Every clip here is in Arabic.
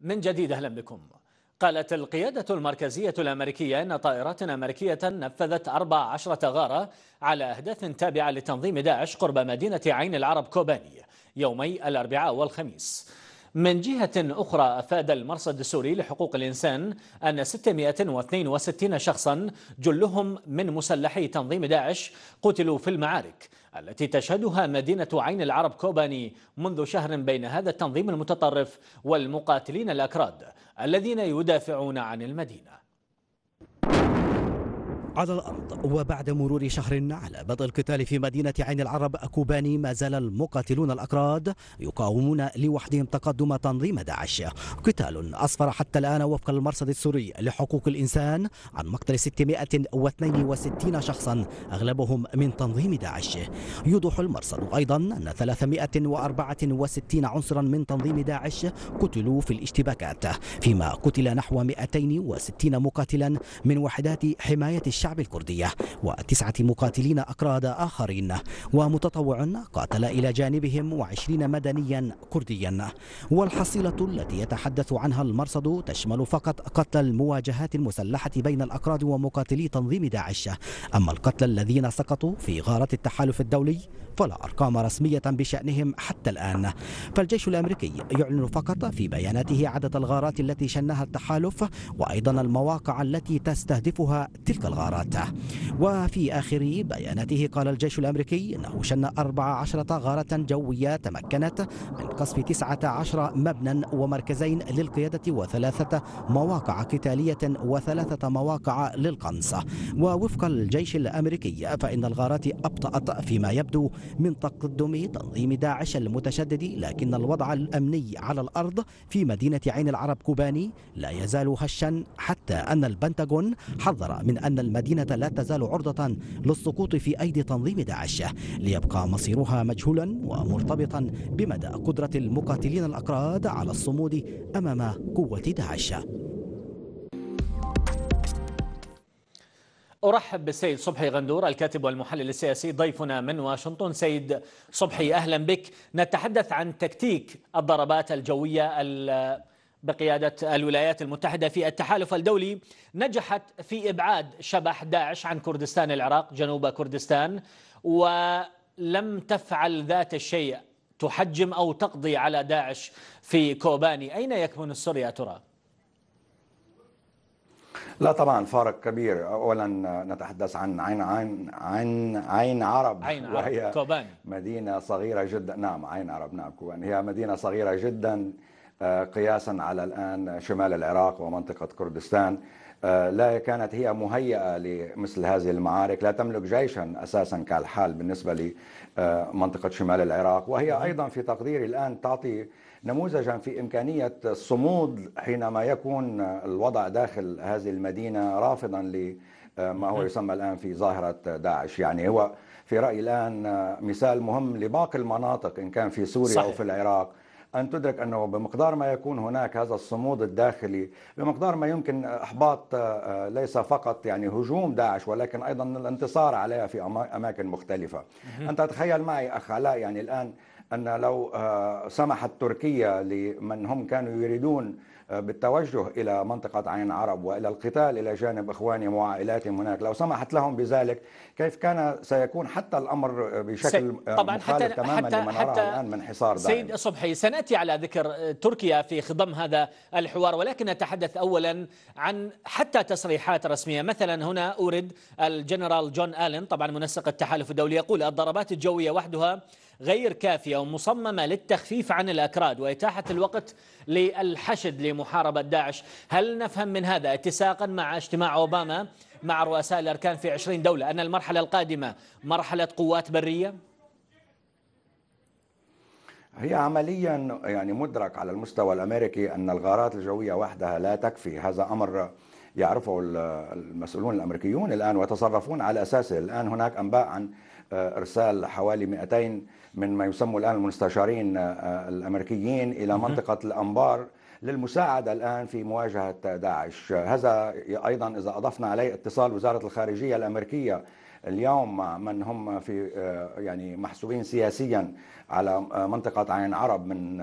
من جديد أهلا بكم قالت القيادة المركزية الأمريكية أن طائرات أمريكية نفذت 14 غارة على أهداف تابعة لتنظيم داعش قرب مدينة عين العرب كوباني يومي الأربعاء والخميس من جهة أخرى أفاد المرصد السوري لحقوق الإنسان أن 662 شخصا جلهم من مسلحي تنظيم داعش قتلوا في المعارك التي تشهدها مدينة عين العرب كوباني منذ شهر بين هذا التنظيم المتطرف والمقاتلين الأكراد الذين يدافعون عن المدينة على الأرض وبعد مرور شهر على بدء القتال في مدينة عين العرب كوباني ما زال المقاتلون الأكراد يقاومون لوحدهم تقدم تنظيم داعش قتال أصفر حتى الآن وفق المرصد السوري لحقوق الإنسان عن مقتل 662 شخصا أغلبهم من تنظيم داعش يوضح المرصد أيضا أن 364 عنصرا من تنظيم داعش قتلوا في الاشتباكات فيما قتل نحو 260 مقاتلا من وحدات حماية الشعب الشعب الكردية وتسعة مقاتلين أكراد آخرين ومتطوع قاتل إلى جانبهم وعشرين مدنيا كرديا والحصيلة التي يتحدث عنها المرصد تشمل فقط قتل المواجهات المسلحة بين الأكراد ومقاتلي تنظيم داعش أما القتلى الذين سقطوا في غارة التحالف الدولي فلا أرقام رسمية بشأنهم حتى الآن فالجيش الأمريكي يعلن فقط في بياناته عدد الغارات التي شنها التحالف وأيضا المواقع التي تستهدفها تلك الغارات غارته وفي آخر بياناته قال الجيش الأمريكي أنه شن 14 غارة جوية تمكنت من قصف 19 مبنى ومركزين للقيادة وثلاثة مواقع قتالية وثلاثة مواقع للقنص ووفق الجيش الأمريكي فإن الغارات أبطأت فيما يبدو من تقدم تنظيم داعش المتشدد لكن الوضع الأمني على الأرض في مدينة عين العرب كوباني لا يزال هشا حتى أن البنتاغون حذر من أن المدينة المدينة لا تزال عرضة للسقوط في أيدي تنظيم داعش ليبقى مصيرها مجهولا ومرتبطا بمدى قدرة المقاتلين الأكراد على الصمود أمام قوة داعش أرحب بالسيد صبحي غندور الكاتب والمحلل السياسي ضيفنا من واشنطن سيد صبحي أهلا بك نتحدث عن تكتيك الضربات الجوية بقيادة الولايات المتحدة في التحالف الدولي نجحت في إبعاد شبح داعش عن كردستان العراق جنوب كردستان ولم تفعل ذات الشيء تحجم أو تقضي على داعش في كوباني أين يكمن السر يا ترى؟ لا طبعا فارق كبير اولا نتحدث عن عين عين عين عين عرب عين عرب وهي كوباني. مدينه صغيره جدا نعم عين عرب نعم كوباني هي مدينه صغيره جدا آه، قياسا على الآن شمال العراق ومنطقة كردستان آه، لا كانت هي مهيئة لمثل هذه المعارك لا تملك جيشا أساسا كالحال بالنسبة لمنطقة شمال العراق وهي أيضا في تقديري الآن تعطي نموذجا في إمكانية الصمود حينما يكون الوضع داخل هذه المدينة رافضا لما آه، هو يسمى الآن في ظاهرة داعش يعني هو في رأيي الآن مثال مهم لباقي المناطق إن كان في سوريا صحيح. أو في العراق أن تدرك أنه بمقدار ما يكون هناك هذا الصمود الداخلي بمقدار ما يمكن إحباط آه، ليس فقط يعني هجوم داعش ولكن أيضا الانتصار عليها في أماكن مختلفة أنت تخيل معي أخ علاء يعني الآن أن لو آه، سمحت تركيا لمن هم كانوا يريدون بالتوجه إلى منطقة عين عرب وإلى القتال إلى جانب إخوانهم وعائلاتهم هناك لو سمحت لهم بذلك كيف كان سيكون حتى الأمر بشكل طبعا حتى تماما حتى لما حتى الآن من حصار داعم سيد صبحي سنأتي على ذكر تركيا في خضم هذا الحوار ولكن نتحدث أولا عن حتى تصريحات رسمية مثلا هنا أورد الجنرال جون آلين طبعا منسق التحالف الدولي يقول الضربات الجوية وحدها غير كافية ومصممة للتخفيف عن الأكراد وإتاحة الوقت للحشد لمحاربة داعش هل نفهم من هذا اتساقا مع اجتماع أوباما مع رؤساء الأركان في 20 دولة أن المرحلة القادمة مرحلة قوات برية؟ هي عمليا يعني مدرك على المستوى الامريكي ان الغارات الجويه وحدها لا تكفي هذا امر يعرفه المسؤولون الامريكيون الان ويتصرفون على اساسه، الان هناك انباء عن آه، ارسال حوالي 200 من ما يسمى الان المستشارين آه، آه، الامريكيين الى منطقه الانبار للمساعدة الآن في مواجهة داعش هذا أيضا إذا أضفنا عليه اتصال وزارة الخارجية الأمريكية اليوم مع من هم في يعني محسوبين سياسيا على منطقة عين عرب من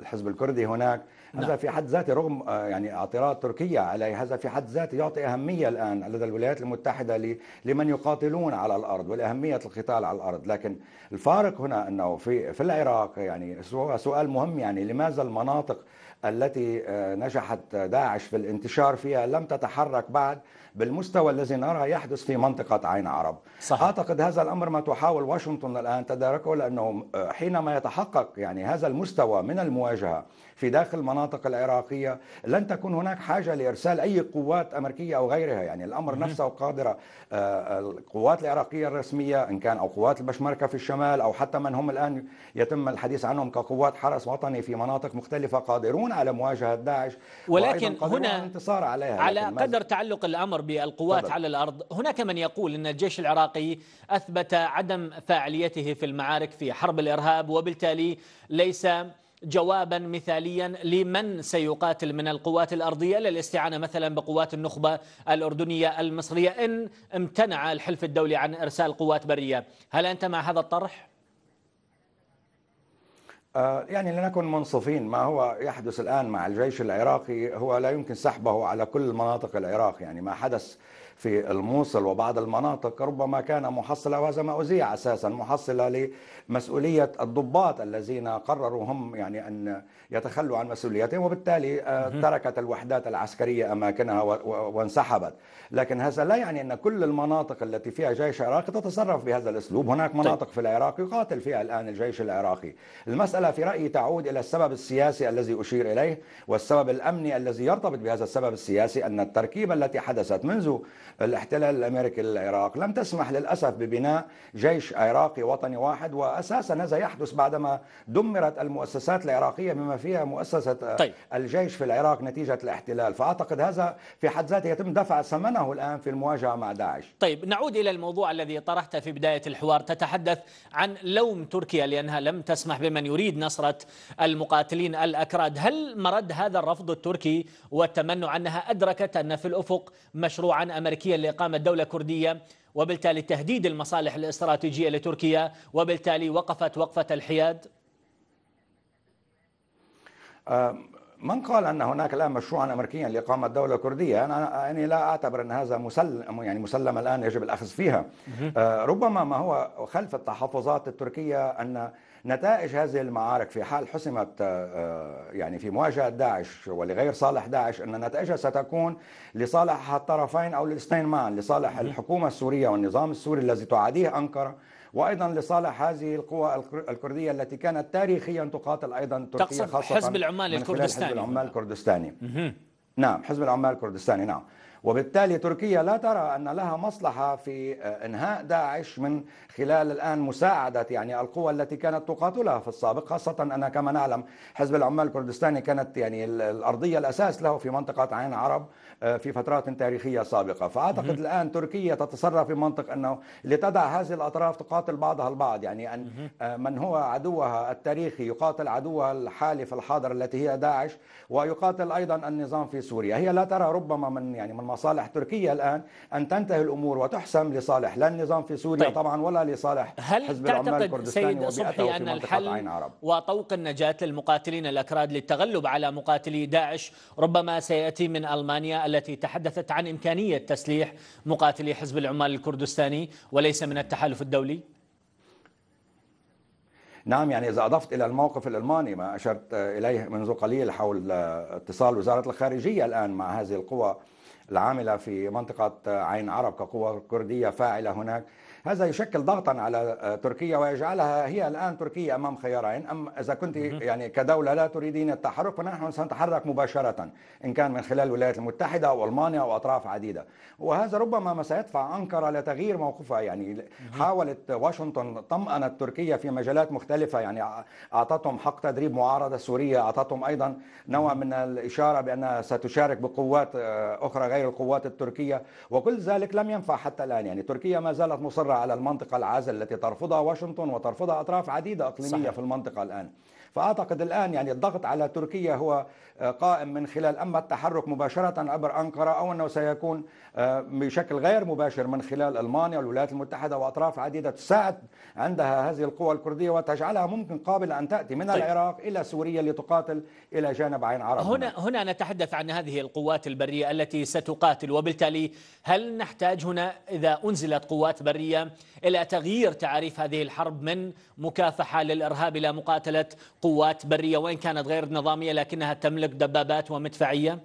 الحزب الكردي هناك هذا نعم. في حد ذاته رغم آه، يعني اعتراض تركيا عليه هذا في حد ذاته يعطي أهمية الآن لدى الولايات المتحدة لمن يقاتلون على الأرض والأهمية القتال على الأرض لكن الفارق هنا أنه في, في العراق يعني سؤال مهم يعني لماذا المناطق التي آه، نجحت داعش في الانتشار فيها لم تتحرك بعد بالمستوى الذي نراه يحدث في منطقة عين عرب صحيح. أعتقد هذا الأمر ما تحاول واشنطن الآن تداركه لأنه حينما يتحقق يعني هذا المستوى من المواجهة في داخل المناطق العراقية لن تكون هناك حاجة لإرسال أي قوات أمريكية أو غيرها يعني الأمر نفسه قادرة آه، القوات العراقية الرسمية إن كان أو قوات البشمركة في الشمال أو حتى من هم الآن يتم الحديث عنهم كقوات حرس وطني في مناطق مختلفة قادرون على مواجهة داعش ولكن هنا انتصار عليها على قدر تعلق الأمر بالقوات طبعا. على الأرض هناك من يقول أن الجيش العراقي أثبت عدم فاعليته في المعارك في حرب الإرهاب وبالتالي ليس جوابا مثاليا لمن سيقاتل من القوات الارضيه للاستعانه مثلا بقوات النخبه الاردنيه المصريه ان امتنع الحلف الدولي عن ارسال قوات بريه، هل انت مع هذا الطرح؟ آه، يعني لنكن منصفين ما هو يحدث الآن مع الجيش العراقي هو لا يمكن سحبه على كل مناطق العراق يعني ما حدث في الموصل وبعض المناطق ربما كان محصلة وهذا ما أذيع أساسا محصلة لمسؤولية الضباط الذين قرروا هم يعني أن يتخلوا عن مسؤوليتهم وبالتالي آه، تركت الوحدات العسكرية أماكنها وانسحبت لكن هذا لا يعني أن كل المناطق التي فيها جيش عراقي تتصرف بهذا الأسلوب هناك طيب. مناطق في العراق يقاتل فيها الآن الجيش العراقي المسألة المسألة في رأيي تعود إلى السبب السياسي الذي أشير إليه والسبب الأمني الذي يرتبط بهذا السبب السياسي أن التركيبة التي حدثت منذ الاحتلال الأمريكي للعراق لم تسمح للأسف ببناء جيش عراقي وطني واحد وأساسا هذا يحدث بعدما دمرت المؤسسات العراقية بما فيها مؤسسة طيب. الجيش في العراق نتيجة الاحتلال فأعتقد هذا في حد ذاته يتم دفع ثمنه الآن في المواجهة مع داعش طيب نعود إلى الموضوع الذي طرحته في بداية الحوار تتحدث عن لوم تركيا لأنها لم تسمح بمن يريد تأييد نصرة المقاتلين الأكراد هل مرد هذا الرفض التركي والتمنع أنها أدركت أن في الأفق مشروعا أمريكيا لإقامة دولة كردية وبالتالي تهديد المصالح الاستراتيجية لتركيا وبالتالي وقفت وقفة الحياد؟ من قال ان هناك الان مشروعا امريكيا لاقامه دوله كرديه انا يعني لا اعتبر ان هذا مسلم يعني مسلم الان يجب الاخذ فيها أه، ربما ما هو خلف التحفظات التركيه ان نتائج هذه المعارك في حال حسمت آه، آه، يعني في مواجهة داعش ولغير صالح داعش أن نتائجها ستكون لصالح الطرفين أو الاثنين معا لصالح الحكومة السورية والنظام السوري الذي تعاديه أنقرة وايضا لصالح هذه القوى الكرديه التي كانت تاريخيا تقاتل ايضا تركيا خاصه حزب العمال الكردستاني حزب العمال الكردستاني نعم حزب العمال الكردستاني نعم وبالتالي تركيا لا ترى أن لها مصلحة في آه، إنهاء داعش من خلال الآن مساعدة يعني القوى التي كانت تقاتلها في السابق خاصة أن كما نعلم حزب العمال الكردستاني كانت يعني الأرضية الأساس له في منطقة عين عرب آه، في فترات تاريخية سابقة فأعتقد الآن تركيا تتصرف في منطق أنه لتدع هذه الأطراف تقاتل بعضها البعض يعني أن آه، من هو عدوها التاريخي يقاتل عدوها الحالي في الحاضر التي هي داعش ويقاتل أيضا النظام في سوريا هي لا ترى ربما من يعني من مصالح تركيا الآن أن تنتهي الأمور وتحسم لصالح لا النظام في سوريا طيب. طبعا ولا لصالح هل حزب العمال الكردستاني سيد صبحي أن الحل عرب. وطوق النجاة للمقاتلين الأكراد للتغلب على مقاتلي داعش ربما سيأتي من ألمانيا التي تحدثت عن إمكانية تسليح مقاتلي حزب العمال الكردستاني وليس من التحالف الدولي؟ نعم يعني إذا أضفت إلى الموقف الألماني ما أشرت إليه منذ قليل حول اتصال وزارة الخارجية الآن مع هذه القوى العاملة في منطقة عين عرب كقوة كردية فاعلة هناك هذا يشكل ضغطا على آه، تركيا ويجعلها هي الآن تركيا أمام خيارين أم إذا كنت يعني كدولة لا تريدين التحرك فنحن سنتحرك مباشرة إن كان من خلال الولايات المتحدة أو ألمانيا أو أطراف عديدة وهذا ربما ما سيدفع أنقرة لتغيير موقفها يعني حاولت واشنطن طمأنت تركيا في مجالات مختلفة يعني أعطتهم حق تدريب معارضة سورية أعطتهم أيضا نوع من الإشارة بأنها ستشارك بقوات آه، أخرى غير القوات التركية وكل ذلك لم ينفع حتى الآن يعني تركيا ما زالت مصرة على المنطقة العازلة التي ترفضها واشنطن وترفضها أطراف عديدة إقليمية صحيح. في المنطقة الآن فأعتقد الآن يعني الضغط على تركيا هو آه، قائم من خلال أما التحرك مباشرة عبر أنقرة أو أنه سيكون آه، بشكل غير مباشر من خلال ألمانيا والولايات المتحدة وأطراف عديدة تساعد عندها هذه القوى الكردية وتجعلها ممكن قابلة أن تأتي من طيب. العراق إلى سوريا لتقاتل إلى جانب عين عرب هنا, هنا نتحدث عن هذه القوات البرية التي ستقاتل وبالتالي هل نحتاج هنا إذا أنزلت قوات برية إلى تغيير تعريف هذه الحرب من مكافحة للإرهاب إلى مقاتلة قوات برية وإن كانت غير نظامية لكنها تملك دبابات ومدفعية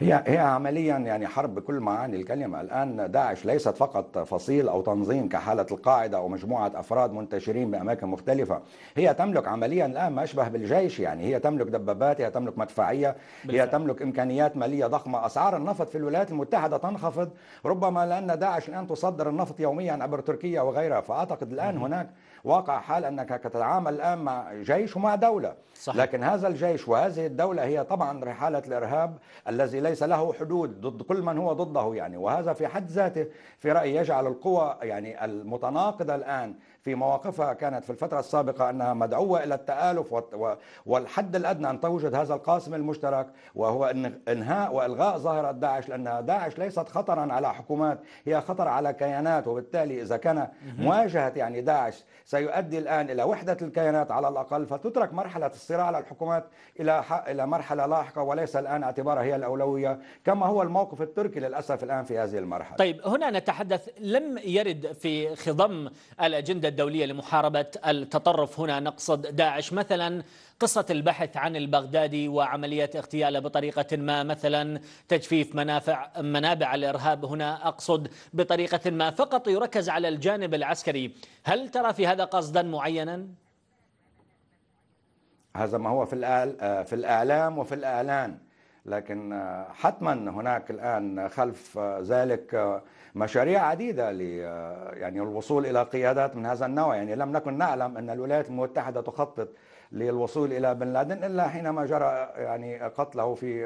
هي هي عمليا يعني حرب بكل معاني الكلمه، الان داعش ليست فقط فصيل او تنظيم كحاله القاعده او مجموعه افراد منتشرين باماكن مختلفه، هي تملك عمليا الان ما اشبه بالجيش يعني هي تملك دبابات، هي تملك مدفعيه، بالفعل. هي تملك امكانيات ماليه ضخمه، اسعار النفط في الولايات المتحده تنخفض ربما لان داعش الان تصدر النفط يوميا عبر تركيا وغيرها، فاعتقد الان م هناك واقع حال انك تتعامل الان مع جيش ومع دوله، صحيح. لكن هذا الجيش وهذه الدوله هي طبعا رحاله الارهاب الذي ليس له حدود ضد كل من هو ضده يعني وهذا في حد ذاته في رأيي يجعل القوى يعني المتناقضة الآن في مواقفها كانت في الفترة السابقة أنها مدعوة إلى التآلف والحد الأدنى أن توجد هذا القاسم المشترك وهو إنهاء وإلغاء ظاهرة داعش لأن داعش ليست خطرا على حكومات هي خطر على كيانات وبالتالي إذا كان مواجهة يعني داعش سيؤدي الآن إلى وحدة الكيانات على الأقل فتترك مرحلة الصراع على الحكومات إلى إلى مرحلة لاحقة وليس الآن اعتبارها هي الأولوية كما هو الموقف التركي للأسف الآن في هذه المرحلة طيب هنا نتحدث لم يرد في خضم الأجندة الدولية لمحاربة التطرف هنا نقصد داعش مثلا قصة البحث عن البغدادي وعملية اغتياله بطريقة ما مثلا تجفيف منافع منابع الإرهاب هنا أقصد بطريقة ما فقط يركز على الجانب العسكري هل ترى في هذا قصدا معينا؟ هذا ما هو في الإعلام وفي الإعلان لكن آه، حتما هناك الآن خلف آه، ذلك آه، مشاريع عديدة ل يعني الوصول إلى قيادات من هذا النوع يعني لم نكن نعلم أن الولايات المتحدة تخطط للوصول إلى بن لادن إلا حينما جرى يعني قتله في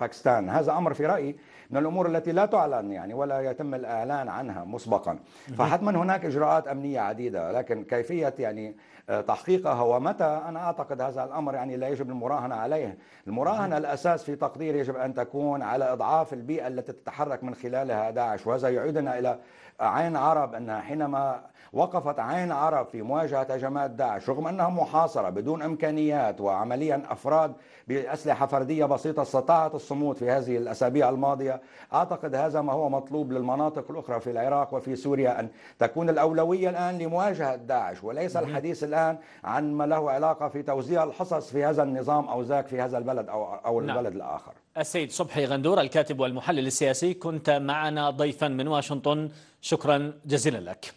باكستان هذا أمر في رأيي من الأمور التي لا تعلن يعني ولا يتم الإعلان عنها مسبقا فحتما هناك إجراءات أمنية عديدة لكن كيفية يعني آه، تحقيقها ومتى أنا أعتقد هذا الأمر يعني لا يجب المراهنة عليه المراهنة الأساس في تقدير يجب أن تكون على إضعاف البيئة التي تتحرك من خلالها داعش وهذا يعيدنا إلى عين عرب أنها حينما وقفت عين عرب في مواجهة هجمات داعش رغم أنها محاصرة بدون إمكانيات وعمليا أفراد بأسلحة فردية بسيطة استطاعت الصمود في هذه الأسابيع الماضية أعتقد هذا ما هو مطلوب للمناطق الأخرى في العراق وفي سوريا أن تكون الأولوية الآن لمواجهة داعش وليس الحديث الآن عن ما له علاقة في توزيع الحصص في هذا النظام أو ذاك في هذا البلد أو, أو نعم. البلد الآخر السيد صبحي غندور الكاتب والمحلل السياسي كنت معنا ضيفا من واشنطن شكرا جزيلا لك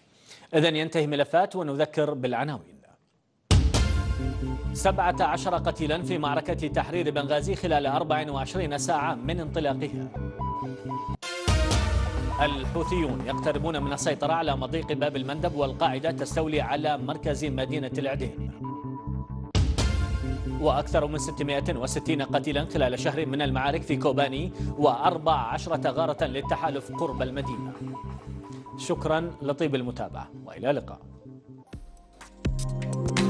إذا ينتهي ملفات ونذكر بالعناوين 17 قتيلا في معركة تحرير بنغازي خلال 24 ساعة من انطلاقها الحوثيون يقتربون من السيطرة على مضيق باب المندب والقاعدة تستولي على مركز مدينة العدين وأكثر من 660 قتيلا خلال شهر من المعارك في كوباني و14 غارة للتحالف قرب المدينة شكرا لطيب المتابعة وإلى اللقاء